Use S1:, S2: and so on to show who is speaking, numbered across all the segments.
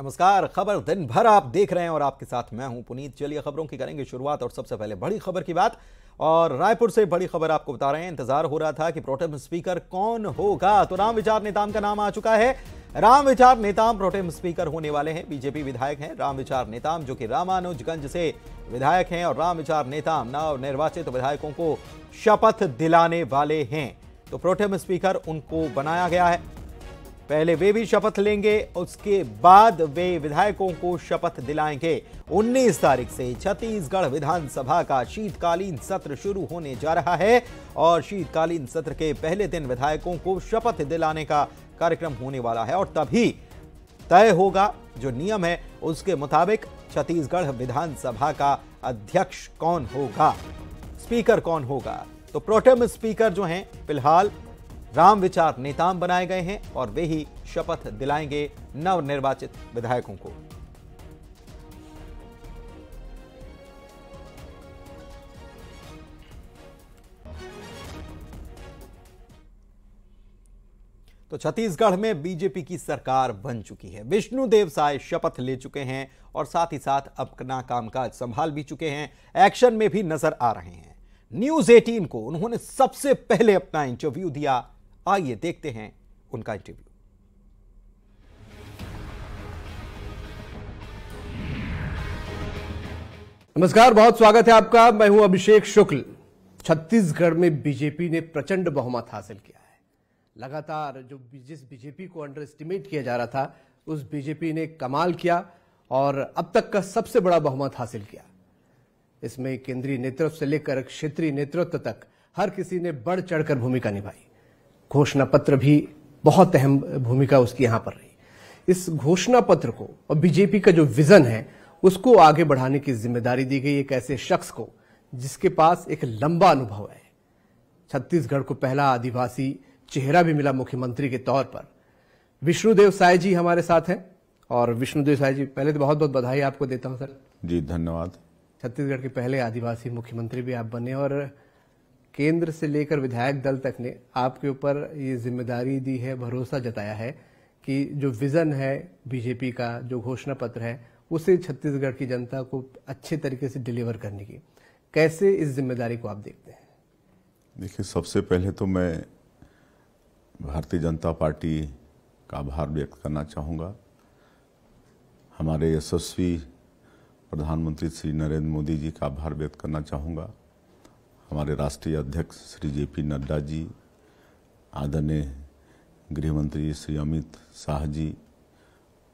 S1: नमस्कार खबर दिन भर आप देख रहे हैं और आपके साथ मैं हूं पुनीत चलिए खबरों की करेंगे शुरुआत और सबसे पहले बड़ी खबर की बात और रायपुर से बड़ी खबर आपको बता रहे हैं इंतजार हो रहा था कि प्रोटेम स्पीकर कौन होगा तो राम विचार नेताम का नाम आ चुका है राम विचार नेताम प्रोटेम स्पीकर होने वाले हैं बीजेपी विधायक हैं राम विचार नेताम जो कि रामानुजगंज से विधायक हैं और राम विचार नेताम नव निर्वाचित विधायकों को शपथ दिलाने वाले हैं तो प्रोटेम स्पीकर उनको बनाया गया है पहले वे भी शपथ लेंगे उसके बाद वे विधायकों को शपथ दिलाएंगे 19 तारीख से छत्तीसगढ़ विधानसभा का शीतकालीन सत्र शुरू होने जा रहा है और शीतकालीन सत्र के पहले दिन विधायकों को शपथ दिलाने का कार्यक्रम होने वाला है और तभी तय होगा जो नियम है उसके मुताबिक छत्तीसगढ़ विधानसभा का अध्यक्ष कौन होगा स्पीकर कौन होगा तो प्रोटेम स्पीकर जो हैं फिलहाल राम विचार नेताम बनाए गए हैं और वे ही शपथ दिलाएंगे नवनिर्वाचित विधायकों को तो छत्तीसगढ़ में बीजेपी की सरकार बन चुकी है विष्णुदेव साय शपथ ले चुके हैं और साथ ही साथ अपना कामकाज संभाल भी चुके हैं एक्शन में भी नजर आ रहे हैं न्यूज 18 को उन्होंने सबसे पहले अपना इंटरव्यू दिया आइए देखते हैं उनका इंटरव्यू
S2: नमस्कार बहुत स्वागत है आपका मैं हूं अभिषेक शुक्ल छत्तीसगढ़ में बीजेपी ने प्रचंड बहुमत हासिल किया है लगातार जो जिस बीजेपी को अंडर एस्टिमेट किया जा रहा था उस बीजेपी ने कमाल किया और अब तक का सबसे बड़ा बहुमत हासिल किया इसमें केंद्रीय नेतृत्व से लेकर क्षेत्रीय नेतृत्व तक हर किसी ने बढ़ चढ़कर भूमिका निभाई घोषणा पत्र भी बहुत अहम भूमिका उसकी यहां पर रही इस घोषणा पत्र को और बीजेपी का जो विजन है उसको आगे बढ़ाने की जिम्मेदारी दी गई एक ऐसे शख्स को जिसके पास एक लंबा अनुभव है छत्तीसगढ़ को पहला आदिवासी चेहरा भी मिला मुख्यमंत्री के तौर पर विष्णुदेव साय जी हमारे साथ हैं और विष्णुदेव साय जी पहले तो बहुत बहुत बधाई आपको देता हूं सर
S3: जी धन्यवाद
S2: छत्तीसगढ़ के पहले आदिवासी मुख्यमंत्री भी आप बने और केंद्र से लेकर विधायक दल तक ने आपके ऊपर ये जिम्मेदारी दी है भरोसा जताया है कि जो विजन है बीजेपी का जो घोषणा पत्र है उसे छत्तीसगढ़ की जनता को अच्छे तरीके से डिलीवर करने की कैसे इस जिम्मेदारी को आप देखते हैं
S3: देखिए सबसे पहले तो मैं भारतीय जनता पार्टी का आभार व्यक्त करना चाहूँगा हमारे यशस्वी प्रधानमंत्री श्री नरेंद्र मोदी जी का आभार व्यक्त करना चाहूँगा हमारे राष्ट्रीय अध्यक्ष श्री जे पी नड्डा जी आदरणीय गृहमंत्री श्री अमित शाह जी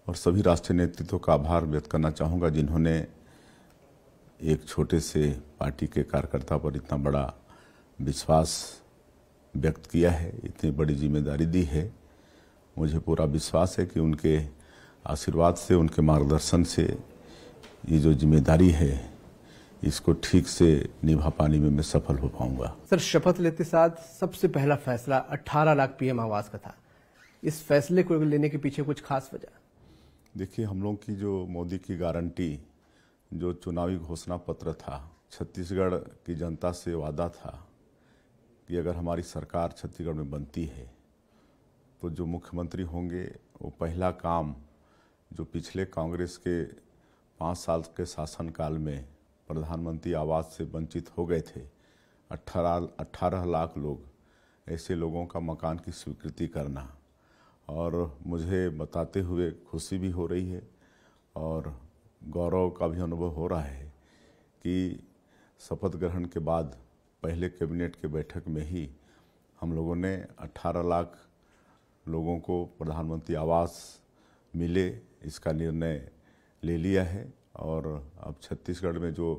S3: और सभी राष्ट्रीय नेतृत्व का आभार व्यक्त करना चाहूँगा जिन्होंने एक छोटे से पार्टी के कार्यकर्ता पर इतना बड़ा विश्वास व्यक्त किया है इतनी बड़ी जिम्मेदारी दी है मुझे पूरा विश्वास है कि उनके आशीर्वाद से उनके मार्गदर्शन से ये जो जिम्मेदारी है इसको ठीक से निभा पाने में मैं सफल हो पाऊंगा
S2: सर शपथ लेते साथ सबसे पहला फैसला 18 लाख पीएम आवास का था इस फैसले को लेने के पीछे कुछ खास वजह
S3: देखिए हम लोग की जो मोदी की गारंटी जो चुनावी घोषणा पत्र था छत्तीसगढ़ की जनता से वादा था कि अगर हमारी सरकार छत्तीसगढ़ में बनती है तो जो मुख्यमंत्री होंगे वो पहला काम जो पिछले कांग्रेस के पाँच साल के शासनकाल में प्रधानमंत्री आवास से वंचित हो गए थे अट्ठारह अट्ठारह लाख लोग ऐसे लोगों का मकान की स्वीकृति करना और मुझे बताते हुए खुशी भी हो रही है और गौरव का भी अनुभव हो रहा है कि शपथ ग्रहण के बाद पहले कैबिनेट के बैठक में ही हम लोगों ने 18 लाख लोगों को प्रधानमंत्री आवास मिले इसका निर्णय ले लिया है और अब छत्तीसगढ़ में जो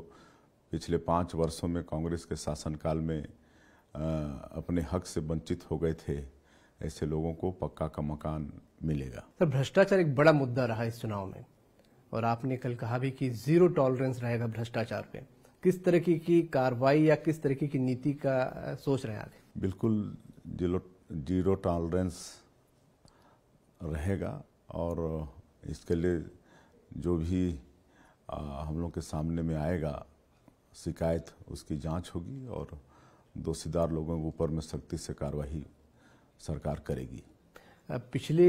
S3: पिछले पाँच वर्षों में कांग्रेस के शासनकाल में आ, अपने हक से वंचित हो गए थे ऐसे लोगों को पक्का का मकान मिलेगा
S2: सर भ्रष्टाचार एक बड़ा मुद्दा रहा इस चुनाव में और आपने कल कहा भी कि जीरो टॉलरेंस रहेगा भ्रष्टाचार पे किस तरीके की कार्रवाई या किस तरीके की नीति का सोच रहे हैं आगे
S3: बिल्कुल जीरो जीरो टॉलरेंस रहेगा और इसके लिए जो भी हम लोग के सामने में आएगा शिकायत उसकी जांच होगी और दोषीदार लोगों के ऊपर में सख्ती से कार्रवाई सरकार करेगी
S2: पिछले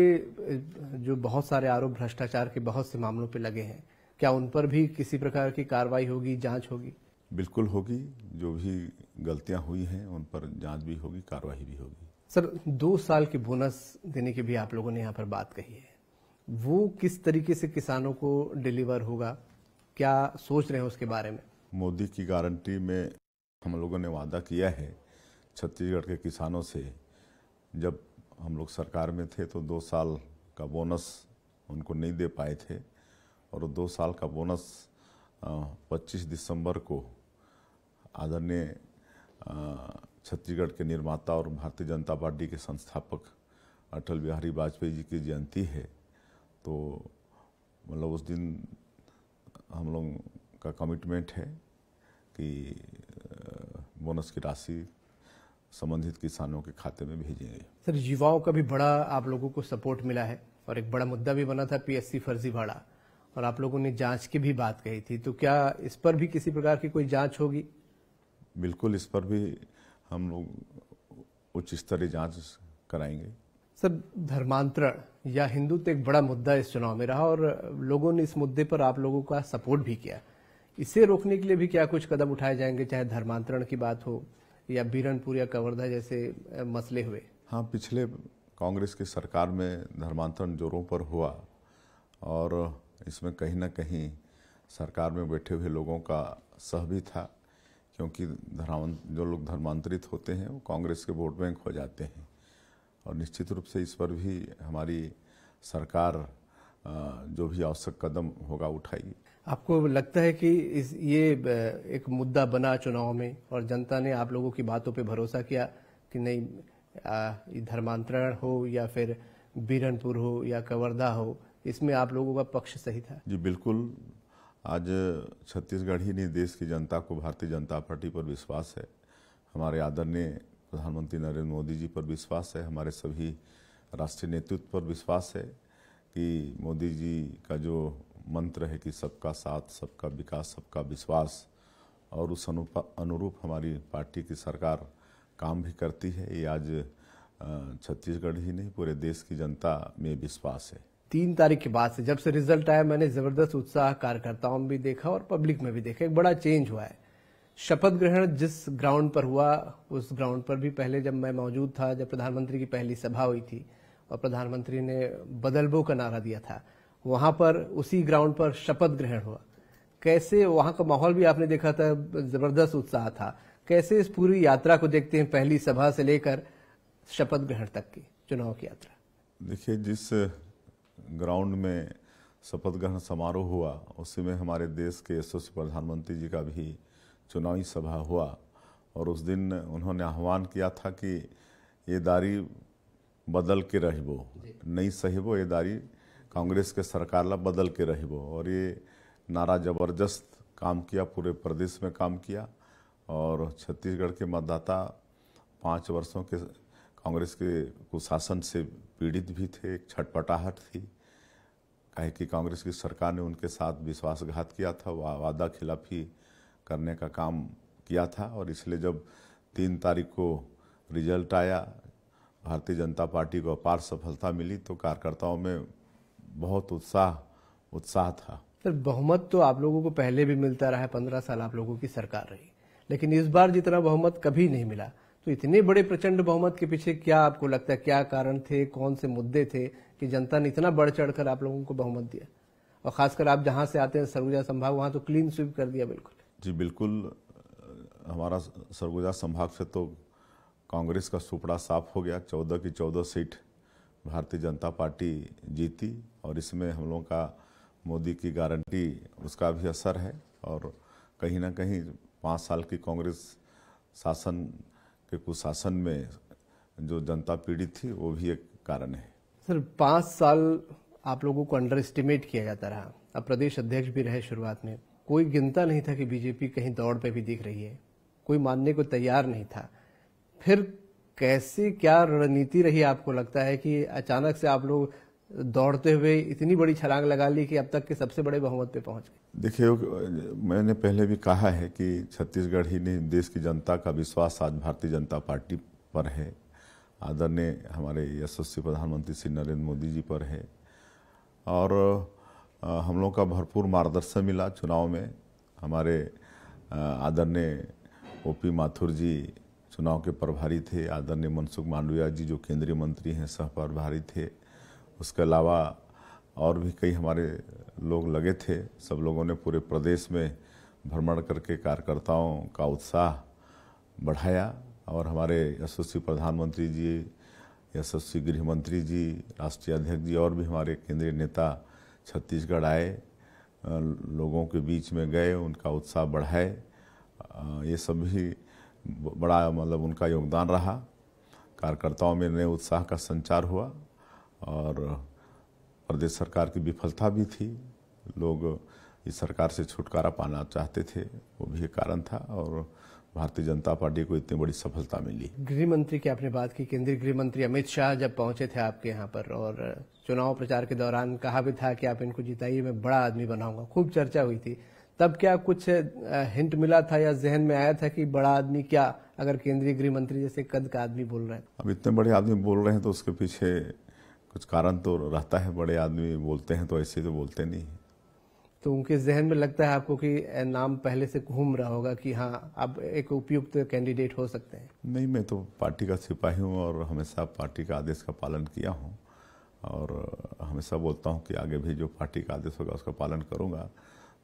S2: जो बहुत सारे आरोप भ्रष्टाचार के बहुत से मामलों पर लगे हैं क्या उन पर भी किसी प्रकार की कार्रवाई होगी जांच होगी
S3: बिल्कुल होगी जो भी गलतियां हुई हैं उन पर जांच भी होगी कार्रवाई भी होगी
S2: सर दो साल की बोनस देने की भी आप लोगों ने यहाँ पर बात कही है वो किस तरीके से किसानों को डिलीवर होगा क्या सोच रहे हैं उसके बारे में
S3: मोदी की गारंटी में हम लोगों ने वादा किया है छत्तीसगढ़ के किसानों से जब हम लोग सरकार में थे तो दो साल का बोनस उनको नहीं दे पाए थे और दो साल का बोनस 25 दिसंबर को आदरणीय छत्तीसगढ़ के निर्माता और भारतीय जनता पार्टी के संस्थापक अटल बिहारी वाजपेयी जी की जयंती है तो मतलब उस दिन हम लोग का कमिटमेंट है कि बोनस की राशि संबंधित किसानों के खाते में भेजेंगे
S2: सर युवाओं का भी बड़ा आप लोगों को सपोर्ट मिला है और एक बड़ा मुद्दा भी बना था पीएससी फर्जी भाड़ा और आप लोगों ने जांच की भी बात कही थी तो क्या इस पर भी किसी प्रकार की कोई जांच होगी
S3: बिल्कुल इस पर भी हम लोग उच्च स्तरीय जांच कराएंगे
S2: सर धर्मांतरण या हिंदुत्व एक बड़ा मुद्दा इस चुनाव में रहा और लोगों ने इस मुद्दे पर आप लोगों का सपोर्ट भी किया इसे रोकने के लिए भी क्या कुछ कदम उठाए जाएंगे चाहे धर्मांतरण की बात हो या बीरनपुर या कवर्धा जैसे मसले हुए
S3: हाँ पिछले कांग्रेस की सरकार में धर्मांतरण जोरों पर हुआ और इसमें कहीं ना कहीं सरकार में बैठे हुए लोगों का सह भी था क्योंकि धर्म जो लोग धर्मांतरित होते हैं वो कांग्रेस के वोट बैंक हो जाते हैं और निश्चित रूप से इस पर भी हमारी सरकार जो भी आवश्यक कदम होगा उठाएगी
S2: आपको लगता है कि इस ये एक मुद्दा बना चुनाव में और जनता ने आप लोगों की बातों पे भरोसा किया कि नहीं धर्मांतरण हो या फिर बीरनपुर हो या कवर्धा हो इसमें आप लोगों का पक्ष सही था
S3: जी बिल्कुल आज छत्तीसगढ़ ही नहीं देश की जनता को भारतीय जनता पार्टी पर विश्वास है हमारे आदरणीय प्रधानमंत्री नरेंद्र मोदी जी पर विश्वास है हमारे सभी राष्ट्रीय नेतृत्व पर विश्वास है कि मोदी जी का जो मंत्र है कि सबका साथ सबका विकास सबका विश्वास और उस अनुरूप हमारी पार्टी की सरकार काम भी करती है ये आज छत्तीसगढ़ ही नहीं पूरे देश की जनता में विश्वास है
S2: तीन तारीख के बाद से जब से रिजल्ट आया मैंने जबरदस्त उत्साह कार्यकर्ताओं में भी देखा और पब्लिक में भी देखा एक बड़ा चेंज हुआ है शपथ ग्रहण जिस ग्राउंड पर हुआ उस ग्राउंड पर भी पहले जब मैं मौजूद था जब प्रधानमंत्री की पहली सभा हुई थी और प्रधानमंत्री ने बदलबो का नारा दिया था वहां पर उसी ग्राउंड पर शपथ ग्रहण हुआ कैसे वहां का माहौल भी आपने देखा था जबरदस्त उत्साह था कैसे इस पूरी यात्रा को देखते हैं पहली सभा से लेकर शपथ ग्रहण तक की चुनाव की यात्रा
S3: देखिए जिस ग्राउंड में शपथ ग्रहण समारोह हुआ उसी में हमारे देश के यशस्वी प्रधानमंत्री जी का भी चुनावी सभा हुआ और उस दिन उन्होंने आह्वान किया था कि ये दारी बदल के रहबो नहीं वो ये दारी कांग्रेस के सरकार ला बदल के रहबो और ये नारा जबरदस्त काम किया पूरे प्रदेश में काम किया और छत्तीसगढ़ के मतदाता पाँच वर्षों के कांग्रेस के कुशासन से पीड़ित भी थे एक छटपटाहट थी कहे कि कांग्रेस की सरकार ने उनके साथ विश्वासघात किया था वादा खिलाफी करने का काम किया था और इसलिए जब तीन तारीख को रिजल्ट आया भारतीय जनता पार्टी को अपार सफलता मिली तो कार्यकर्ताओं में बहुत उत्साह उत्साह था
S2: सर बहुमत तो आप लोगों को पहले भी मिलता रहा है पंद्रह साल आप लोगों की सरकार रही लेकिन इस बार जितना बहुमत कभी नहीं मिला तो इतने बड़े प्रचंड बहुमत के पीछे क्या आपको लगता है क्या कारण थे कौन से मुद्दे थे कि जनता ने इतना बढ़ चढ़ कर आप लोगों को बहुमत दिया और खासकर आप जहां से आते हैं सरगुजा संभाग वहां तो क्लीन स्वीप कर दिया बिल्कुल
S3: जी बिल्कुल हमारा सरगुजा संभाग से तो कांग्रेस का सुपड़ा साफ हो गया चौदह की चौदह सीट भारतीय जनता पार्टी जीती और इसमें हम लोगों का मोदी की गारंटी उसका भी असर है और कहीं ना कहीं पाँच साल की कांग्रेस शासन के कुशासन में जो जनता पीड़ित थी वो भी एक कारण है
S2: सर पाँच साल आप लोगों को अंडर एस्टिमेट किया जाता रहा अब प्रदेश अध्यक्ष भी रहे शुरुआत में कोई गिनता नहीं था कि बीजेपी कहीं दौड़ पे भी दिख रही है कोई मानने को तैयार नहीं था फिर कैसी क्या रणनीति रही आपको लगता है कि अचानक से आप लोग दौड़ते हुए इतनी बड़ी छलांग लगा ली कि अब तक के सबसे बड़े बहुमत पे पहुंच
S3: गए देखिए मैंने पहले भी कहा है कि छत्तीसगढ़ ही नहीं देश की जनता का विश्वास आज भारतीय जनता पार्टी पर है आदरणीय हमारे यशस्वी प्रधानमंत्री श्री नरेंद्र मोदी जी पर है और हम लोग का भरपूर मार्गदर्शन मिला चुनाव में हमारे आदरणीय ओ पी माथुर जी चुनाव के प्रभारी थे आदरणीय मनसुख मांडविया जी जो केंद्रीय मंत्री हैं सह प्रभारी थे उसके अलावा और भी कई हमारे लोग लगे थे सब लोगों ने पूरे प्रदेश में भ्रमण करके कार्यकर्ताओं का उत्साह बढ़ाया और हमारे यशस्वी प्रधानमंत्री जी यशस्वी गृह मंत्री जी राष्ट्रीय अध्यक्ष जी और भी हमारे केंद्रीय नेता छत्तीसगढ़ आए लोगों के बीच में गए उनका उत्साह बढ़ाए ये सब भी बड़ा मतलब उनका योगदान रहा कार्यकर्ताओं में नए उत्साह का संचार हुआ और प्रदेश सरकार की विफलता भी थी लोग इस सरकार से छुटकारा पाना चाहते थे वो भी एक कारण था और भारतीय जनता पार्टी को इतनी बड़ी सफलता मिली
S2: गृह मंत्री की आपने बात की केंद्रीय गृह मंत्री अमित शाह जब पहुंचे थे आपके यहाँ पर और चुनाव प्रचार के दौरान कहा भी था कि आप इनको जिताइए मैं बड़ा आदमी बनाऊंगा खूब चर्चा हुई थी तब क्या कुछ हिंट मिला था या जहन में आया था कि बड़ा आदमी क्या अगर केंद्रीय गृह मंत्री जैसे कद का आदमी बोल रहे हैं
S3: अब इतने बड़े आदमी बोल रहे हैं तो उसके पीछे कुछ कारण तो रहता है बड़े आदमी बोलते हैं तो ऐसे तो बोलते नहीं
S2: तो उनके जहन में लगता है आपको कि नाम पहले से घूम रहा होगा कि हाँ आप एक उपयुक्त कैंडिडेट हो सकते हैं
S3: नहीं मैं तो पार्टी का सिपाही हूँ और हमेशा पार्टी का आदेश का पालन किया हूँ और हमेशा बोलता हूँ कि आगे भी जो पार्टी का आदेश होगा उसका पालन करूँगा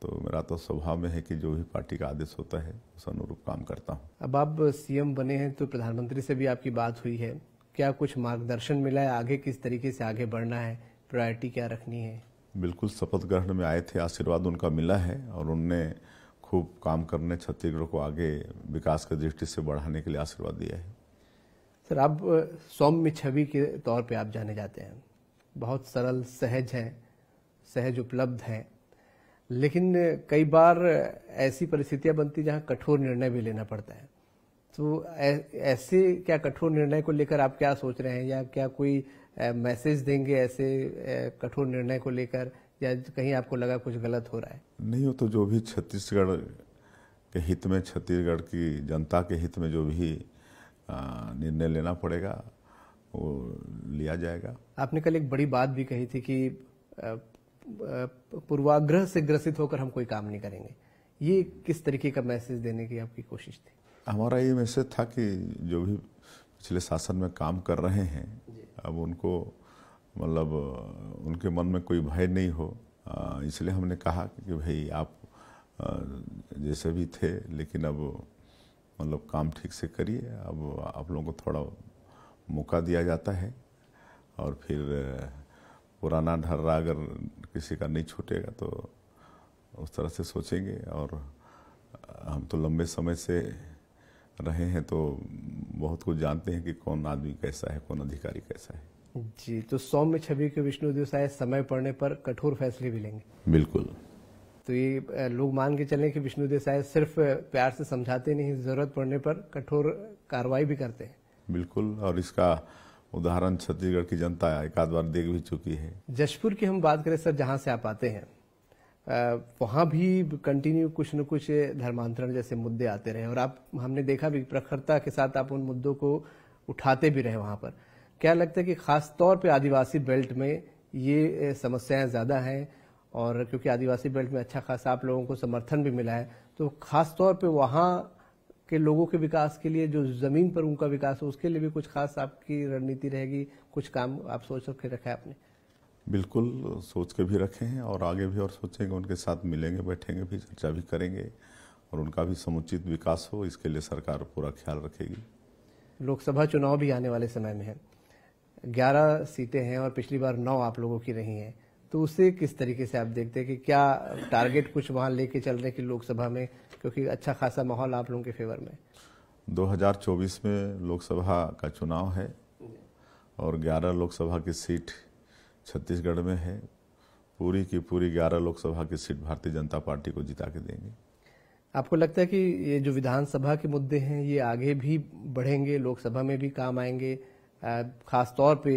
S3: तो मेरा तो स्वभाव में है कि जो भी पार्टी का आदेश होता है उस अनुरूप काम करता हूँ
S2: अब आप सीएम बने हैं तो प्रधानमंत्री से भी आपकी बात हुई है क्या कुछ मार्गदर्शन मिला है आगे किस तरीके से आगे बढ़ना है प्रायोरिटी क्या रखनी है
S3: बिल्कुल शपथ ग्रहण में आए थे आशीर्वाद उनका मिला है और उनने खूब काम करने छत्तीसगढ़ को आगे विकास की दृष्टि से बढ़ाने के लिए आशीर्वाद दिया है
S2: सर आप सौम्य छवि के तौर पे आप जाने जाते हैं बहुत सरल सहज हैं सहज उपलब्ध हैं लेकिन कई बार ऐसी परिस्थितियां बनती जहां कठोर निर्णय भी लेना पड़ता है तो ऐसे क्या कठोर निर्णय को लेकर आप क्या सोच रहे हैं या क्या कोई मैसेज देंगे ऐसे कठोर निर्णय को लेकर या कहीं आपको लगा कुछ गलत हो रहा है
S3: नहीं हो तो जो भी छत्तीसगढ़ के हित में छत्तीसगढ़ की जनता के हित में जो भी निर्णय लेना पड़ेगा वो लिया जाएगा
S2: आपने कल एक बड़ी बात भी कही थी कि पूर्वाग्रह से ग्रसित होकर हम कोई काम नहीं करेंगे ये किस तरीके का मैसेज देने की आपकी कोशिश थी
S3: हमारा ये मैसेज था कि जो भी पिछले शासन में काम कर रहे हैं अब उनको मतलब उनके मन में कोई भय नहीं हो इसलिए हमने कहा कि भाई आप जैसे भी थे लेकिन अब मतलब काम ठीक से करिए अब आप लोगों को थोड़ा मौका दिया जाता है और फिर पुराना ढर्रा अगर किसी का नहीं छूटेगा तो उस तरह से सोचेंगे और हम तो लंबे समय से रहे हैं तो बहुत कुछ जानते हैं कि कौन आदमी कैसा है कौन अधिकारी कैसा है
S2: जी तो सौम्य छवि के विष्णु देसाई समय पड़ने पर कठोर फैसले भी लेंगे बिल्कुल तो ये लोग मान के चले कि विष्णु देसाय सिर्फ प्यार से समझाते नहीं जरूरत पड़ने पर कठोर कार्रवाई भी करते हैं
S3: बिल्कुल और इसका उदाहरण छत्तीसगढ़ की जनता एक आध बार देख भी चुकी है
S2: जशपुर की हम बात करें सर जहाँ से आप आते हैं वहाँ भी कंटिन्यू कुछ न कुछ धर्मांतरण जैसे मुद्दे आते रहे और आप हमने देखा भी प्रखरता के साथ आप उन मुद्दों को उठाते भी रहे वहाँ पर क्या लगता है कि खास तौर पे आदिवासी बेल्ट में ये समस्याएं ज़्यादा हैं और क्योंकि आदिवासी बेल्ट में अच्छा खासा आप लोगों को समर्थन भी मिला है तो खास तौर पे वहाँ के लोगों के विकास के लिए जो ज़मीन पर उनका विकास हो उसके लिए भी कुछ खास आपकी रणनीति रहेगी कुछ काम आप सोच रखे रखा है आपने
S3: बिल्कुल सोच के भी रखे हैं और आगे भी और सोचेंगे उनके साथ मिलेंगे बैठेंगे भी चर्चा भी करेंगे और उनका भी समुचित विकास हो इसके लिए सरकार पूरा ख्याल रखेगी
S2: लोकसभा चुनाव भी आने वाले समय में है ग्यारह सीटें हैं और पिछली बार नौ आप लोगों की रही हैं तो उसे किस तरीके से आप देखते हैं कि क्या टारगेट कुछ वहाँ लेके चल रहे हैं कि लोकसभा में क्योंकि अच्छा खासा माहौल आप लोगों के फेवर में
S3: 2024 में लोकसभा का चुनाव है और 11 लोकसभा की सीट छत्तीसगढ़ में है पूरी की पूरी ग्यारह लोकसभा की सीट भारतीय जनता पार्टी को जिता के देंगे
S2: आपको लगता है कि ये जो विधानसभा के मुद्दे हैं ये आगे भी बढ़ेंगे लोकसभा में भी काम आएंगे खास तौर पे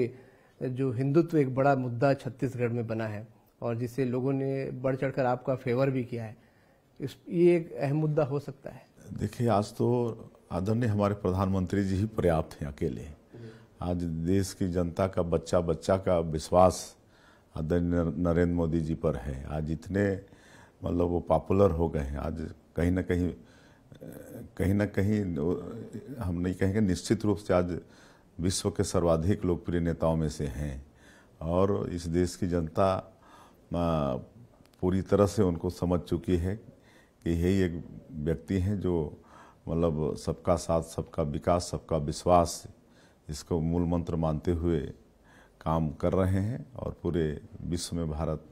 S2: जो हिंदुत्व एक बड़ा मुद्दा छत्तीसगढ़ में बना है और जिसे लोगों ने बढ़ चढ़कर आपका फेवर भी किया है इस ये एक अहम मुद्दा हो सकता है
S3: देखिए आज तो आदरणीय हमारे प्रधानमंत्री जी ही पर्याप्त हैं अकेले हैं आज देश की जनता का बच्चा बच्चा का विश्वास आदरणीय नरेंद्र मोदी जी पर है आज इतने मतलब वो पॉपुलर हो गए हैं आज कहीं ना कहीं कहीं ना कहीं हम नहीं कहेंगे निश्चित रूप से आज विश्व के सर्वाधिक लोकप्रिय नेताओं में से हैं और इस देश की जनता पूरी तरह से उनको समझ चुकी है कि यही एक व्यक्ति हैं जो मतलब सबका साथ सबका विकास सबका विश्वास इसको मूल मंत्र मानते हुए काम कर रहे हैं और पूरे विश्व में भारत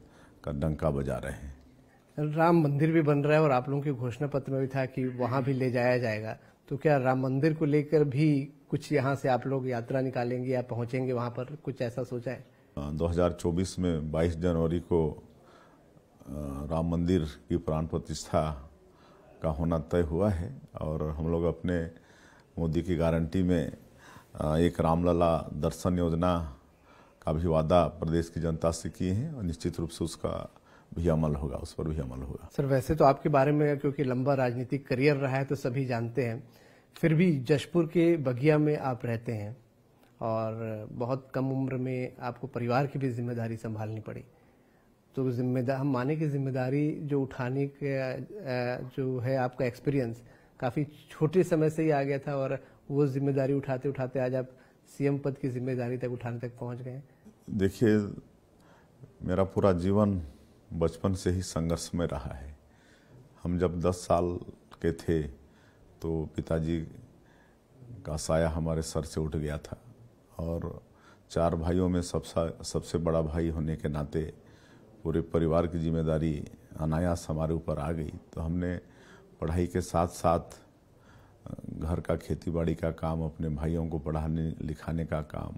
S3: का डंका बजा रहे
S2: हैं राम मंदिर भी बन रहा है और आप लोगों के घोषणा पत्र में भी था कि वहां भी ले जाया जाएगा तो क्या राम मंदिर को लेकर भी कुछ यहाँ से आप लोग यात्रा निकालेंगे या पहुंचेंगे वहां पर कुछ ऐसा सोचा
S3: है 2024 में 22 जनवरी को राम मंदिर की प्राण प्रतिष्ठा का होना तय हुआ है और हम लोग अपने मोदी की गारंटी में एक रामलला दर्शन योजना का भी वादा प्रदेश की जनता से किए हैं और निश्चित रूप से उसका भी अमल होगा उस पर भी अमल होगा
S2: सर वैसे तो आपके बारे में क्योंकि लंबा राजनीतिक करियर रहा है तो सभी जानते हैं फिर भी जशपुर के बगिया में आप रहते हैं और बहुत कम उम्र में आपको परिवार की भी जिम्मेदारी संभालनी पड़ी तो जिम्मेदार हम माने की जिम्मेदारी जो उठाने का जो है आपका एक्सपीरियंस काफ़ी छोटे समय से ही आ गया था और वो जिम्मेदारी उठाते उठाते आज आप सीएम पद की जिम्मेदारी तक उठाने तक पहुंच गए
S3: देखिए मेरा पूरा जीवन बचपन से ही संघर्ष में रहा है हम जब 10 साल के थे तो पिताजी का साया हमारे सर से उठ गया था और चार भाइयों में सबसे सबसे बड़ा भाई होने के नाते पूरे परिवार की जिम्मेदारी अनायास हमारे ऊपर आ गई तो हमने पढ़ाई के साथ साथ घर का खेतीबाड़ी का काम अपने भाइयों को पढ़ाने लिखाने का काम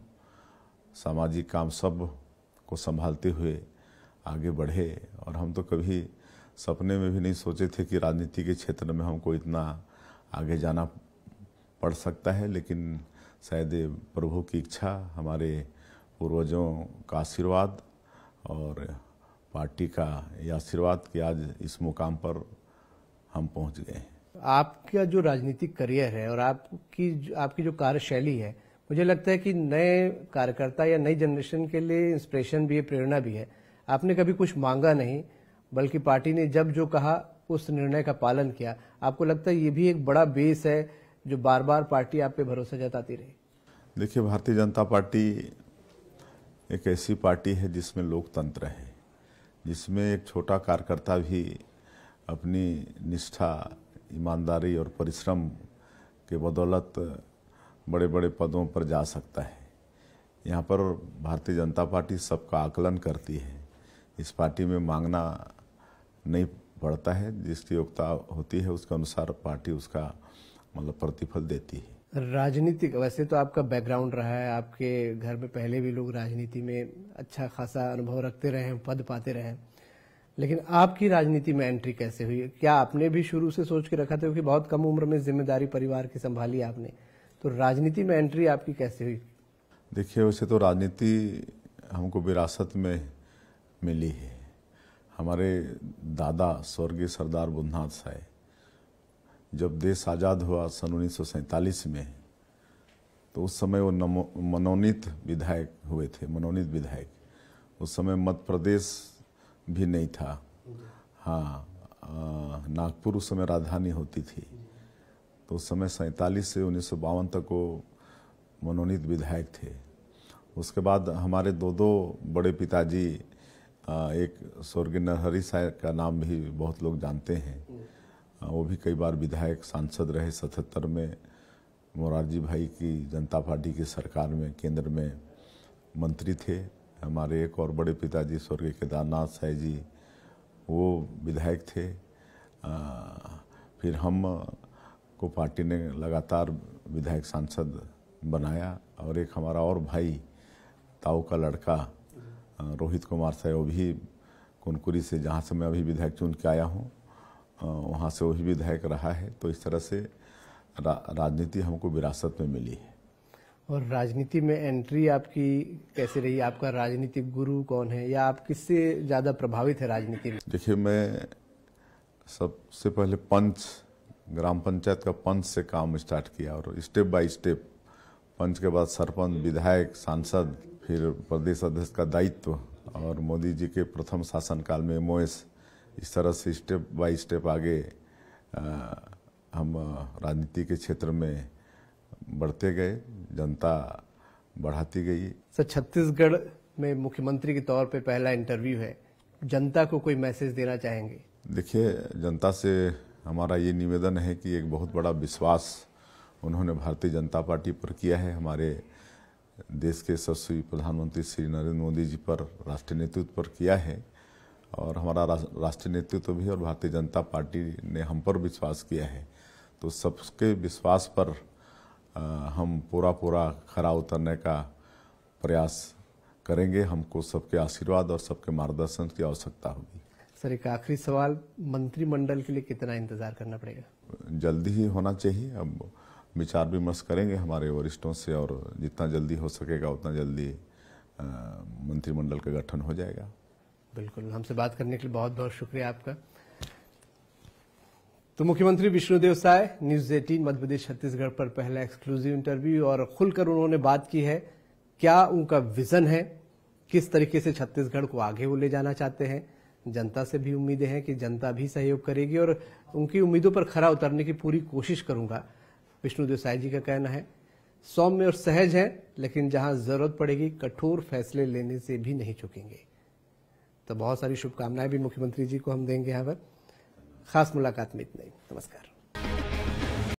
S3: सामाजिक काम सब को संभालते हुए आगे बढ़े और हम तो कभी सपने में भी नहीं सोचे थे कि राजनीति के क्षेत्र में हमको इतना आगे जाना पड़ सकता है लेकिन शायद प्रभु की इच्छा हमारे पूर्वजों का आशीर्वाद और पार्टी का ये आशीर्वाद कि आज इस मुकाम पर हम पहुंच गए हैं
S2: आपका जो राजनीतिक करियर है और आपकी आपकी जो कार्यशैली है मुझे लगता है कि नए कार्यकर्ता या नई जनरेशन के लिए इंस्पिरेशन भी है प्रेरणा भी है आपने कभी कुछ मांगा नहीं बल्कि पार्टी ने जब जो कहा उस निर्णय का पालन किया आपको लगता है ये भी एक बड़ा बेस है जो बार बार पार्टी आप पे भरोसा जताती रही
S3: देखिए भारतीय जनता पार्टी एक ऐसी पार्टी है जिसमें लोकतंत्र है जिसमें एक छोटा कार्यकर्ता भी अपनी निष्ठा ईमानदारी और परिश्रम के बदौलत बड़े बड़े पदों पर जा सकता है यहाँ पर भारतीय जनता पार्टी सबका आकलन करती है इस पार्टी में मांगना नहीं पड़ता है जिसकी योग्यता होती है उसके अनुसार पार्टी उसका मतलब प्रतिफल देती
S2: है राजनीतिक वैसे तो आपका बैकग्राउंड रहा है आपके घर में पहले भी लोग राजनीति में अच्छा खासा अनुभव रखते रहे हैं पद पाते रहे हैं लेकिन आपकी राजनीति में एंट्री कैसे हुई क्या आपने भी शुरू से सोच के रखा था क्योंकि बहुत कम उम्र में जिम्मेदारी परिवार की संभाली आपने तो राजनीति में एंट्री आपकी कैसे हुई
S3: देखिए वैसे तो राजनीति हमको विरासत में मिली है हमारे दादा स्वर्गीय सरदार बुद्धनाथ साय जब देश आज़ाद हुआ सन उन्नीस में तो उस समय वो मनोनीत विधायक हुए थे मनोनीत विधायक उस समय मध्य प्रदेश भी नहीं था हाँ नागपुर उस समय राजधानी होती थी तो उस समय सैंतालीस से उन्नीस तक वो मनोनीत विधायक थे उसके बाद हमारे दो दो बड़े पिताजी एक स्वर्गीय नरहरी साय का नाम भी बहुत लोग जानते हैं वो भी कई बार विधायक सांसद रहे सतहत्तर में मोरारजी भाई की जनता पार्टी की सरकार में केंद्र में मंत्री थे हमारे एक और बड़े पिताजी स्वर्गीय केदारनाथ साय जी वो विधायक थे आ, फिर हम को पार्टी ने लगातार विधायक सांसद बनाया और एक हमारा और भाई ताऊ का लड़का रोहित कुमार साय वो भी कुनकुरी से जहाँ से मैं अभी विधायक चुन के आया हूँ वहाँ से वही विधायक रहा है तो इस तरह से रा, राजनीति हमको विरासत में मिली है
S2: और राजनीति में एंट्री आपकी कैसे रही आपका राजनीतिक गुरु कौन है या आप किससे ज़्यादा प्रभावित है राजनीति में
S3: देखिए मैं सबसे पहले पंच ग्राम पंचायत का पंच से काम स्टार्ट किया और स्टेप बाय स्टेप पंच के बाद सरपंच विधायक सांसद फिर प्रदेश अध्यक्ष का दायित्व और मोदी जी के प्रथम शासनकाल में एम इस तरह से स्टेप बाय स्टेप आगे आ, हम राजनीति के क्षेत्र में बढ़ते गए जनता बढ़ाती गई सर छत्तीसगढ़
S2: में मुख्यमंत्री के तौर पे पहला इंटरव्यू है जनता को कोई मैसेज देना चाहेंगे
S3: देखिए जनता से हमारा ये निवेदन है कि एक बहुत बड़ा विश्वास उन्होंने भारतीय जनता पार्टी पर किया है हमारे देश के सस्वी प्रधानमंत्री श्री नरेंद्र मोदी जी पर राष्ट्रीय नेतृत्व पर किया है और हमारा राष्ट्रीय नेतृत्व भी और भारतीय जनता पार्टी ने हम पर विश्वास किया है तो सबके विश्वास पर हम पूरा पूरा खरा उतरने का प्रयास करेंगे हमको सबके आशीर्वाद और सबके मार्गदर्शन की आवश्यकता होगी
S2: सर एक आखिरी सवाल मंत्रिमंडल के लिए कितना इंतजार करना पड़ेगा
S3: जल्दी ही होना चाहिए अब विचार विमर्श करेंगे हमारे वरिष्ठों से और जितना जल्दी हो सकेगा उतना जल्दी मंत्रिमंडल का गठन हो जाएगा बिल्कुल हमसे बात करने
S2: के लिए बहुत बहुत शुक्रिया आपका तो मुख्यमंत्री विष्णुदेव साय न्यूज एटीन मध्यप्रदेश छत्तीसगढ़ पर पहला एक्सक्लूसिव इंटरव्यू और खुलकर उन्होंने बात की है क्या उनका विजन है किस तरीके से छत्तीसगढ़ को आगे वो ले जाना चाहते हैं जनता से भी उम्मीदें हैं कि जनता भी सहयोग करेगी और उनकी उम्मीदों पर खरा उतरने की पूरी कोशिश करूंगा विष्णुदेव साय जी का कहना है सौम्य और सहज है लेकिन जहां जरूरत पड़ेगी कठोर फैसले लेने से भी नहीं चुकेंगे तो बहुत सारी शुभकामनाएं भी मुख्यमंत्री जी को हम देंगे यहां पर खास मुलाकात में इतना ही नमस्कार